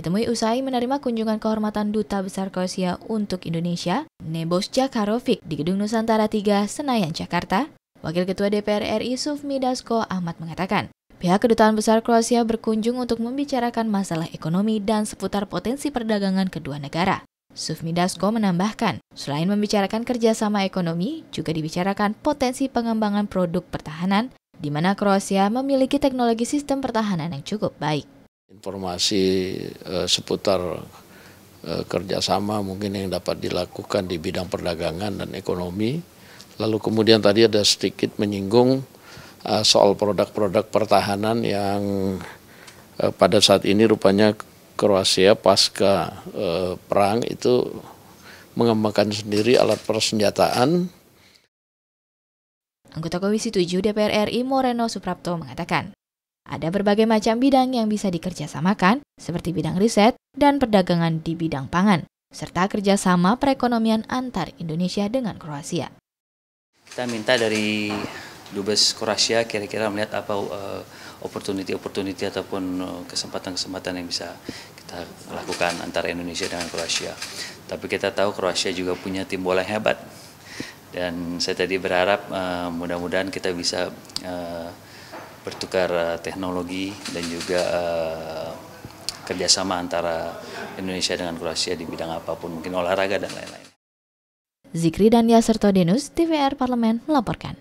Ditemui usai menerima kunjungan kehormatan Duta Besar Kroasia untuk Indonesia, Nebos Jakarovic di Gedung Nusantara 3, Senayan, Jakarta, Wakil Ketua DPR RI Sufmi Dasko Ahmad mengatakan, pihak Kedutaan Besar Kroasia berkunjung untuk membicarakan masalah ekonomi dan seputar potensi perdagangan kedua negara. Sufmi Dasko menambahkan, selain membicarakan kerjasama ekonomi, juga dibicarakan potensi pengembangan produk pertahanan, di mana Kroasia memiliki teknologi sistem pertahanan yang cukup baik. Informasi eh, seputar eh, kerjasama mungkin yang dapat dilakukan di bidang perdagangan dan ekonomi. Lalu kemudian tadi ada sedikit menyinggung eh, soal produk-produk pertahanan yang pada saat ini rupanya Kroasia pasca eh, perang itu mengembangkan sendiri alat persenjataan Anggota Komisi 7 DPR RI Moreno Suprapto mengatakan, ada berbagai macam bidang yang bisa dikerjasamakan, seperti bidang riset dan perdagangan di bidang pangan, serta kerjasama perekonomian antar Indonesia dengan Kroasia. Kita minta dari Dubes Kroasia kira-kira melihat apa eh, opportunity-opportunity ataupun eh, kesempatan-kesempatan yang bisa kita lakukan antara Indonesia dengan Kroasia. Tapi kita tahu Kroasia juga punya tim bola hebat. Dan saya tadi berharap uh, mudah-mudahan kita bisa uh, bertukar uh, teknologi dan juga uh, kerjasama antara Indonesia dengan Kroasia di bidang apapun, mungkin olahraga dan lain-lain. Zikri dan Yaserto Denus, TVR Parlemen melaporkan.